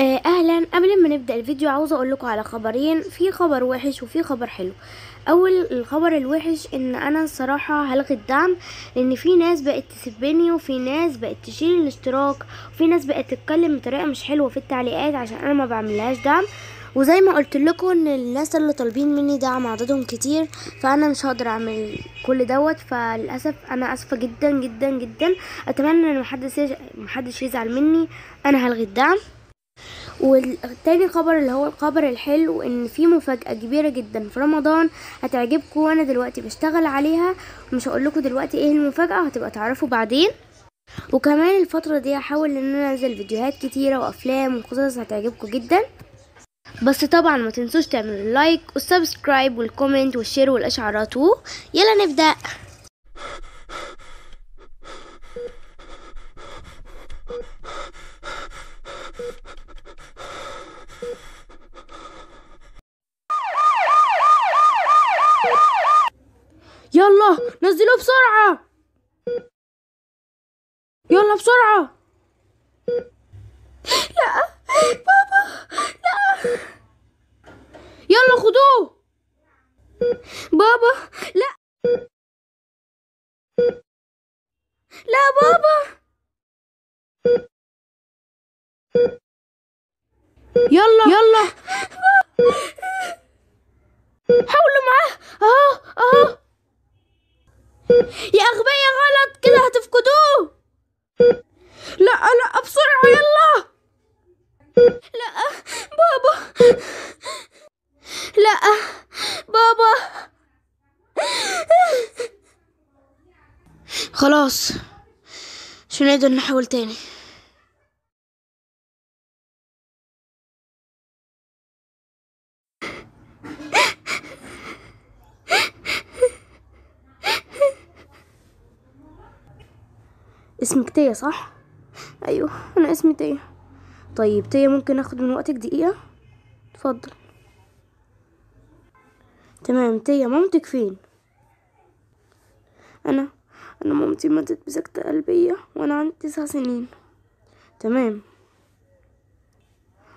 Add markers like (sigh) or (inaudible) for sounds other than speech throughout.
آه، اهلا قبل ما نبدا الفيديو عاوزه اقول لكم على خبرين في خبر وحش وفي خبر حلو اول الخبر الوحش ان انا الصراحه هلغي الدعم لان في ناس بقت تسبني وفي ناس بقت تشيل الاشتراك وفي ناس بقت تتكلم بطريقه مش حلوه في التعليقات عشان انا ما بعملهاش دعم وزي ما قلت لكم ان الناس اللي طالبين مني دعم عددهم كتير فانا مش هقدر اعمل كل دوت فللاسف انا اسفه جدا جدا جدا اتمنى ان محدش محدش يزعل مني انا هلغي الدعم والتاني خبر اللي هو الخبر الحلو ان في مفاجأة كبيرة جدا في رمضان هتعجبكم وانا دلوقتي بشتغل عليها ومش هقولكوا دلوقتي ايه المفاجأة هتبقى تعرفوا بعدين وكمان الفترة دي هحاول ان انا انزل فيديوهات كتيرة وافلام وقصص هتعجبكم جدا بس طبعا ما تنسوش تعملوا اللايك والسبسكرايب والكومنت والشير والاشعارات يلا نبدأ يلا يلا حاولوا معاه اهو اهو يا اغبياء غلط كده هتفقدوه لا لا بسرعة يلا لا بابا لا بابا خلاص مش نقدر نحاول تاني اسمك تيا صح؟ أيوه أنا اسمي تيا طيب تيا ممكن أخد من وقتك دقيقة؟ تفضل تمام تيا مامتك فين؟ أنا أنا مامتي ماتت بسكتة قلبية وأنا عندي تسع سنين تمام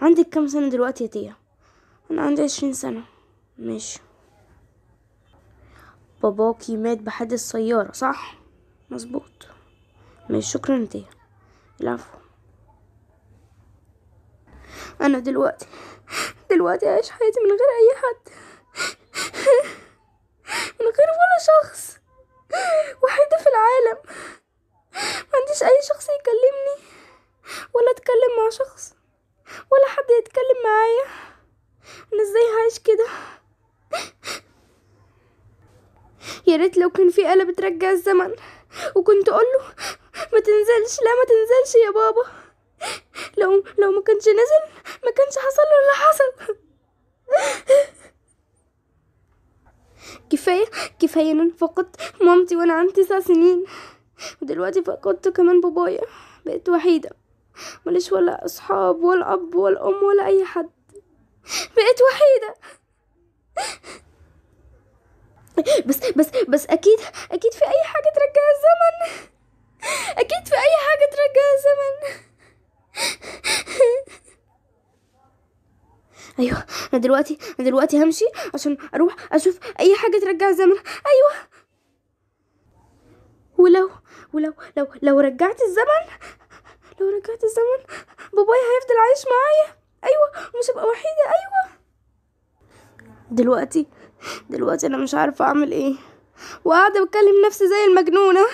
عندك كم سنة دلوقتي يا تيا؟ أنا عندي عشرين سنة ماشي باباكي مات بحادث سيارة صح؟ مظبوط مش شكرا انت العفو انا دلوقتي دلوقتي عايش حياتي من غير اي حد من غير ولا شخص وحيدة في العالم ما عنديش اي شخص يكلمني ولا اتكلم مع شخص ولا حد يتكلم معايا انا ازاي هعيش كده يا ريت لو كان في آلة بترجع الزمن وكنت أقوله ما تنزلش لا ما تنزلش يا بابا لو لو ما كانش نزل ما كانش حصل له اللي حصل كفاية كفاية أنا فقدت مامتي وأنا عندي تسع سنين ودلوقتي فقدت كمان بابايا بقيت وحيدة ماليش ولا أصحاب ولا أب ولا أم ولا أي حد بقيت وحيدة بس بس بس أكيد أكيد في أي حاجة ترجع الزمن اكيد في اي حاجه ترجع الزمن ايوه انا دلوقتي انا دلوقتي همشي عشان اروح اشوف اي حاجه ترجع الزمن ايوه ولو ولو لو لو رجعت الزمن لو رجعت الزمن بابايا هيفضل عايش معايا ايوه ومش هبقى وحيده ايوه دلوقتي دلوقتي انا مش عارفه اعمل ايه وقاعده بتكلم نفسي زي المجنونه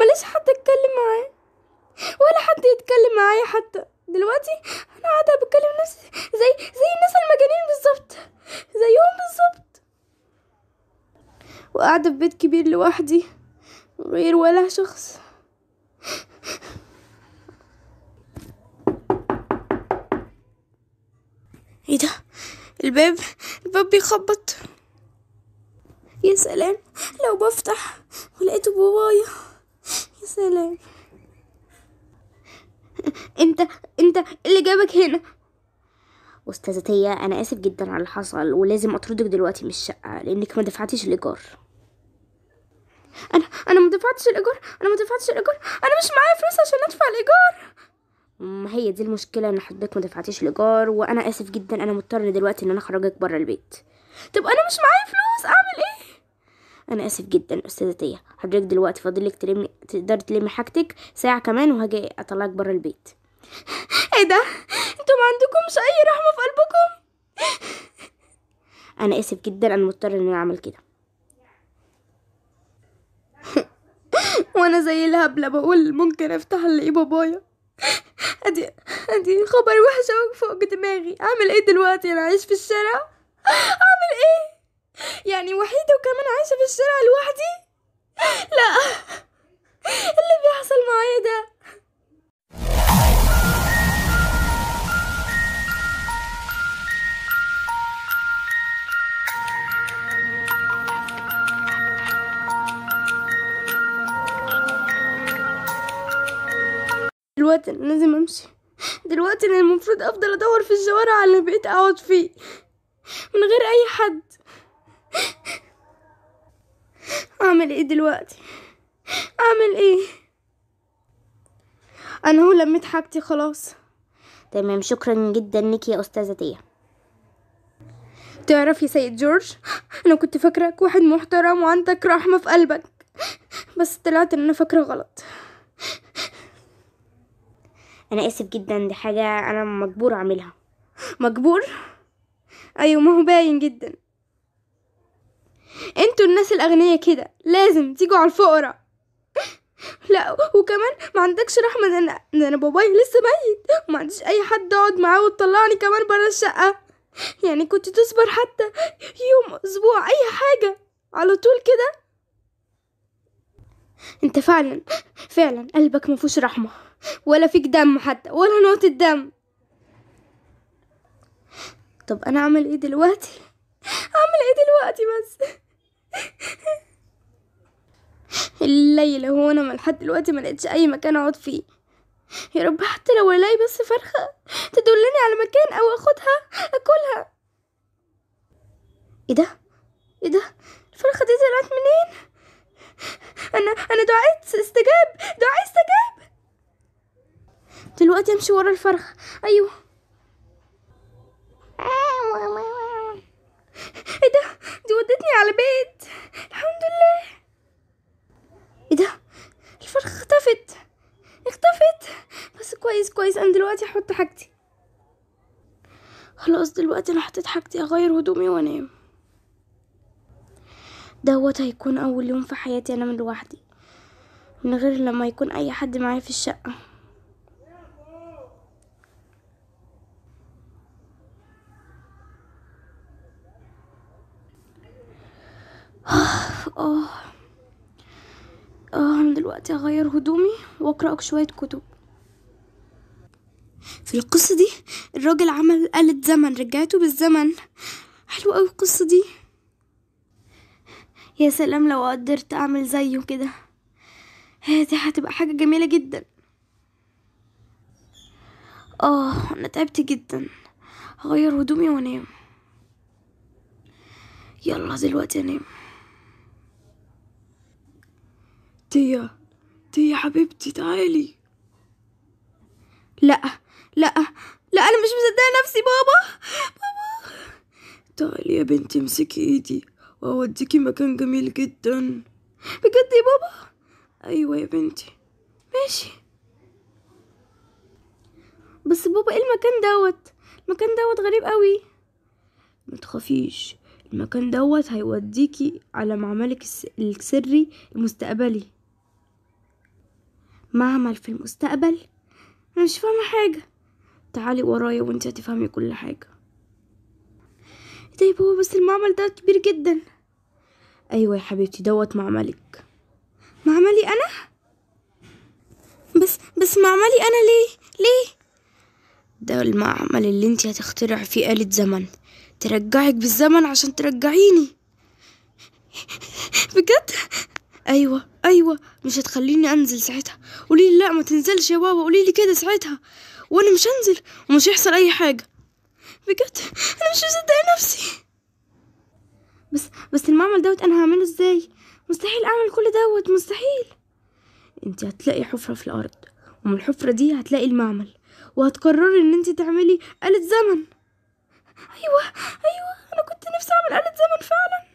بلاش حد يتكلم معايا ولا حد يتكلم معايا حتى دلوقتي انا قاعده بتكلم نفسي زي زي الناس المجانين بالظبط زيهم بالظبط وقاعده في بيت كبير لوحدي غير ولا شخص ايه ده الباب الباب بيخبط يا سلام لو بفتح ولقيته بابايا سلام انت انت اللي جابك هنا استاذتي انا اسف جدا على اللي حصل ولازم اطردك دلوقتي من الشقه لانك ما دفعتيش الايجار انا انا ما دفعتش الايجار انا ما دفعتش الايجار انا مش معايا فلوس عشان ادفع الايجار ما هي دي المشكله ان حضرتك ما دفعتيش الايجار وانا اسف جدا انا مضطر دلوقتي ان انا اخرجك بره البيت طب انا مش معايا فلوس اعمل ايه انا اسف جدا استاذه تيه حضرتك دلوقتي فاضلك تلمي تقدري تلمي حاجتك ساعه كمان وهاجي اطلعك بره البيت (laughs) ايه ده انتوا ما عندكمش اي رحمه في قلبكم (laughs) انا اسف جدا انا مضطر اني اعمل كده (laughs) وانا زي الهبله بقول ممكن افتح اللي بابايا ادي ادي خبر وحش فوق دماغي اعمل ايه دلوقتي انا عايش في الشارع اعمل ايه يعني وحيدة وكمان عايشة في الشارع لوحدي لا اللي بيحصل معايا ده دلوقتي انا لازم امشي دلوقتي انا المفروض افضل ادور في الشوارع اللي بقيت اقعد فيه من غير اي حد اعمل ايه دلوقتي اعمل ايه انا هو لميت حاجتي خلاص تمام شكرا جدا لك يا استاذه ديا تعرف يا سيد جورج انا كنت فاكرك واحد محترم وعندك رحمه في قلبك بس طلعت ان انا فاكره غلط انا اسف جدا دي حاجه انا مجبور اعملها مجبور ايوه ما هو باين جدا انتوا الناس الاغنياء كده لازم تيجوا على الفقراء (laughs) لا وكمان ما عندكش رحمه ده انا انا بابايا لسه ميت وما عنديش اي حد اقعد معاه وتطلعني كمان بره الشقه يعني كنت تصبر حتى يوم اسبوع اي حاجه على طول كده انت فعلا فعلا قلبك ما فيهوش رحمه ولا فيك دم حتى ولا نقطه دم طب انا اعمل ايه دلوقتي (laughs) اعمل ايه دلوقتي بس الليلة هو انا لحد دلوقتي ما لقيتش اي مكان اقعد فيه يا رب حتى لو الاقي بس فرخة تدلني على مكان او اخدها اكلها ايه ده ايه ده الفرخة دي طلعت منين انا انا دعيت استجاب دعاء استجاب دلوقتي امشي ورا الفرخة ايوه, أيوه. ايه ده دي ودتني على بيت الحمد لله ايه ده الفرخة اختفت اختفت بس كويس كويس انا دلوقتي هحط حاجتي خلاص دلوقتي انا حطيت حاجتي اغير هدومي وانام دوت هيكون اول يوم في حياتي انام لوحدي من غير لما يكون اي حد معايا في الشقه دلوقتي اغير هدومي واقرأك شوية كتب في القصة دي الراجل عمل آلة زمن رجعته بالزمن حلوة أوي القصة دي يا سلام لو قدرت أعمل زيه كده دي هتبقى حاجة جميلة جدا اه انا تعبت جدا هغير هدومي وانام يلا دلوقتي انام تيه تعالي يا حبيبتي تعالي لا لا لا انا مش مصدقه نفسي بابا بابا تعالي يا بنتي امسكي ايدي واوديكي مكان جميل جدا بجد يا بابا ايوه يا بنتي ماشي بس بابا ايه المكان دوت المكان دوت غريب قوي ما تخافيش المكان دوت هيوديكي على معملك السري المستقبلي معمل في المستقبل انا مش فاهمه حاجه تعالي ورايا وانت هتفهمي كل حاجه طيب هو بس المعمل ده كبير جدا ايوه يا حبيبتي دوت معملك معملي انا بس بس معملي انا ليه ليه ده المعمل اللي انت هتخترع فيه آلة زمن ترجعك بالزمن عشان ترجعيني بجد ايوه ايوه مش هتخليني انزل ساعتها قولي لا ما تنزلش يا بابا قولي لي كده ساعتها وانا مش هنزل ومش هيحصل اي حاجه بجد انا مش مصدقه نفسي بس بس المعمل دوت انا هعمله ازاي مستحيل اعمل كل دوت مستحيل انت هتلاقي حفره في الارض ومن الحفره دي هتلاقي المعمل وهتقرري ان انت تعملي آلة زمن ايوه ايوه انا كنت نفسي اعمل آلة زمن فعلا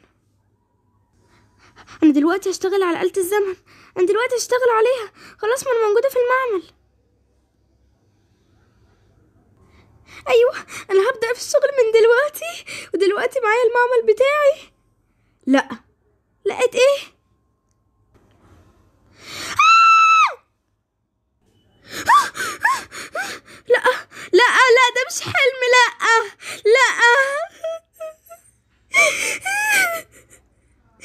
انا دلوقتي هشتغل على آلة الزمن انا دلوقتي هشتغل عليها خلاص ما انا موجودة في المعمل ايوه انا هبدأ في الشغل من دلوقتي ودلوقتي معايا المعمل بتاعي لا لقيت ايه آه! لا لا لا ده مش حلم لا لا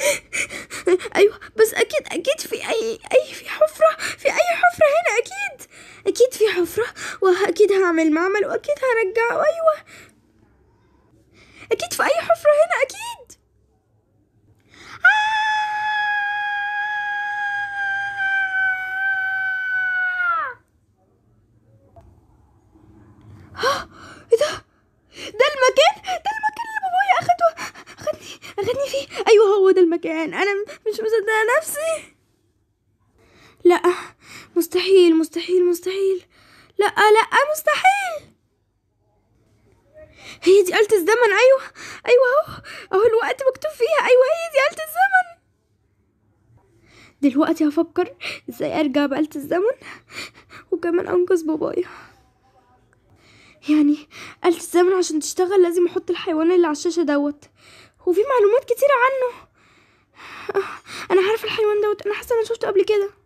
(laughs) ايوه بس اكيد اكيد في اي اي في حفره في اي حفره هنا اكيد اكيد في حفره واكيد هعمل معمل واكيد هرجعه ايوه لا مستحيل مستحيل مستحيل لا لا مستحيل هي دي آلة الزمن أيوة أيوة أهو أهو الوقت مكتوب فيها أيوة هي دي آلة الزمن دلوقتي هفكر ازاي ارجع بآلة الزمن وكمان انقذ بابايا يعني آلة الزمن عشان تشتغل لازم احط الحيوان اللي على الشاشة دوت وفي معلومات كتيرة عنه انا عارفة الحيوان دوت انا حاسة انا شفته قبل كده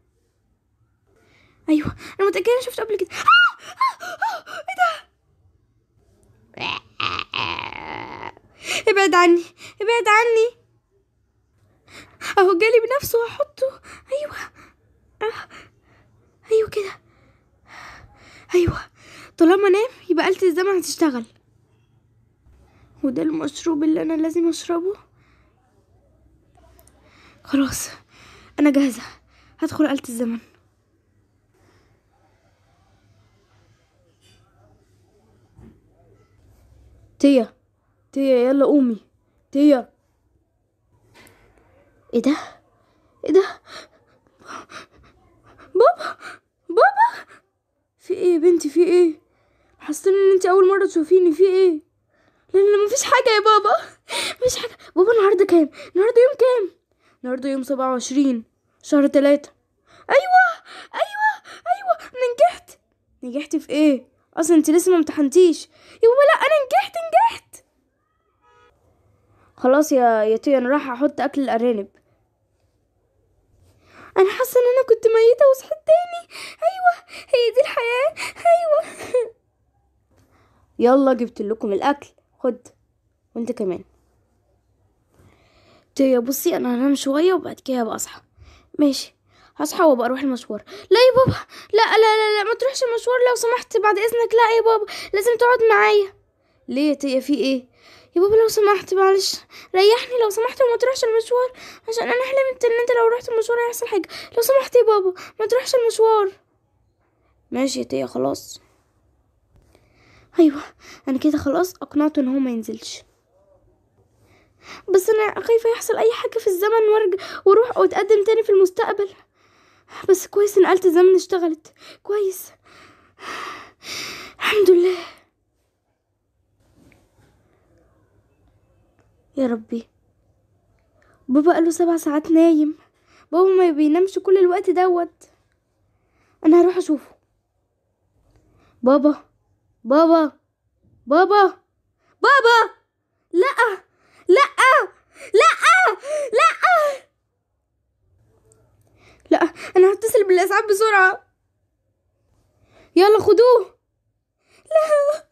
ايوه انا متاكده انا شفته قبل كده آه! آه! ايه ده ابعد عني ابعد عني اهو جالي بنفسه هحطه ايوه آه. ايوه كده ايوه طالما نام يبقى آلة الزمن هتشتغل وده المشروب اللي انا لازم اشربه خلاص انا جاهزه هدخل آلة الزمن تيا تيا يلا قومي تيا ايه ده ايه ده بابا بابا في ايه يا بنتي في ايه حسيت ان انت اول مره تشوفيني في ايه لا لا مفيش حاجه يا بابا مفيش حاجه بابا النهارده كام النهارده يوم كام النهارده يوم سبعة وعشرين شهر تلاتة ايوه ايوه ايوه انا نجحت نجحت في ايه اصلا انت لسه ما امتحنتيش يا بابا لا انا نجحت نجحت خلاص يا يا تي انا رايحه احط اكل الارانب انا حاسه ان انا كنت ميته وصحيت تاني ايوه هي دي الحياه ايوه (laughs) يلا جبت لكم الاكل خد وانت كمان تيا بصي انا هنام شويه وبعد كده هبقى اصحى ماشي هصحى وابقى اروح المشوار لا يا بابا لا لا لا, لا ما تروحش المشوار لو سمحت بعد اذنك لا يا بابا لازم تقعد معايا ليه يا تيا في ايه يا بابا لو سمحت معلش ريحني لو سمحت وما تروحش المشوار عشان انا حلمت ان انت لو رحت المشوار هيحصل حاجه لو سمحت يا بابا ما تروحش المشوار ماشي يا خلاص ايوه انا كده خلاص اقنعته ان هو ما ينزلش بس انا خايفه يحصل اي حاجه في الزمن وارجع واروح واتقدم تاني في المستقبل بس كويس ان الزمن اشتغلت كويس الحمد لله يا ربي بابا قاله سبع ساعات نايم بابا ما بينامش كل الوقت دوت انا هروح اشوفه بابا بابا بابا بابا لا لا لا لا لا انا هتصل بالاسعاف بسرعه يلا خدوه لا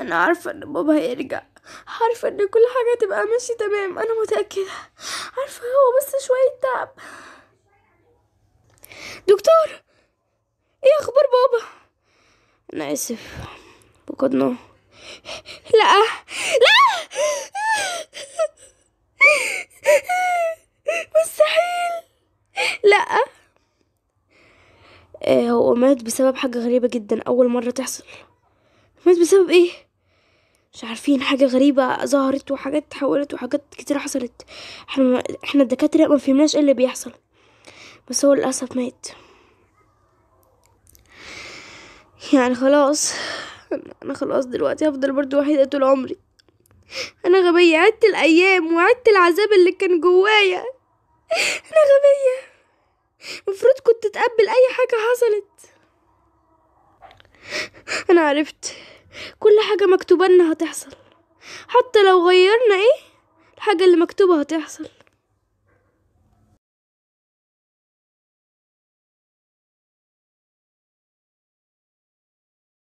انا عارفة ان بابا هيرجع عارفة ان كل حاجة هتبقى ماشي تمام انا متأكدة عارفة هو بس شوية تعب دكتور ايه اخبار بابا انا اسف فقدناه لا لا مستحيل لا إيه، هو مات بسبب حاجة غريبة جدا أول مرة تحصل مات بسبب إيه؟ مش عارفين حاجه غريبه ظهرت وحاجات اتحولت وحاجات كتير حصلت احنا احنا الدكاتره ما فهمناش ايه اللي بيحصل بس هو للاسف مات يعني خلاص انا خلاص دلوقتي هفضل برضو وحيده طول عمري انا غبيه عدت الايام وعدت العذاب اللي كان جوايا انا غبيه المفروض كنت اتقبل اي حاجه حصلت انا عرفت كل حاجة مكتوبة إنها هتحصل حتى لو غيرنا ايه الحاجة اللي مكتوبة هتحصل